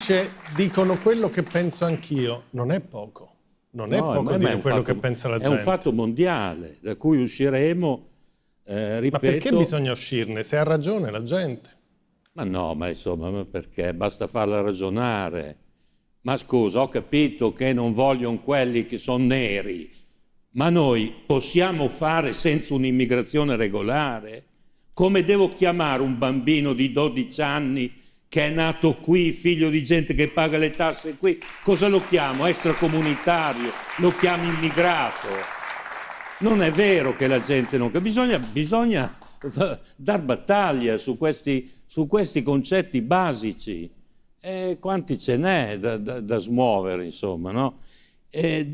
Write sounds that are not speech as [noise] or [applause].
Cioè, dicono quello che penso anch'io, non è poco. Non è no, poco dire è quello fatto, che pensa la gente. È un fatto mondiale, da cui usciremo, eh, ripeto... Ma perché bisogna uscirne? Se ha ragione la gente. Ma no, ma insomma, perché? Basta farla ragionare. Ma scusa, ho capito che non vogliono quelli che sono neri, ma noi possiamo fare senza un'immigrazione regolare? Come devo chiamare un bambino di 12 anni che è nato qui, figlio di gente che paga le tasse qui, cosa lo chiamo? Extracomunitario, lo chiamo immigrato. Non è vero che la gente non bisogna, bisogna [laughs] dar battaglia su questi, su questi concetti basici. E quanti ce n'è da, da, da smuovere, insomma, no? E...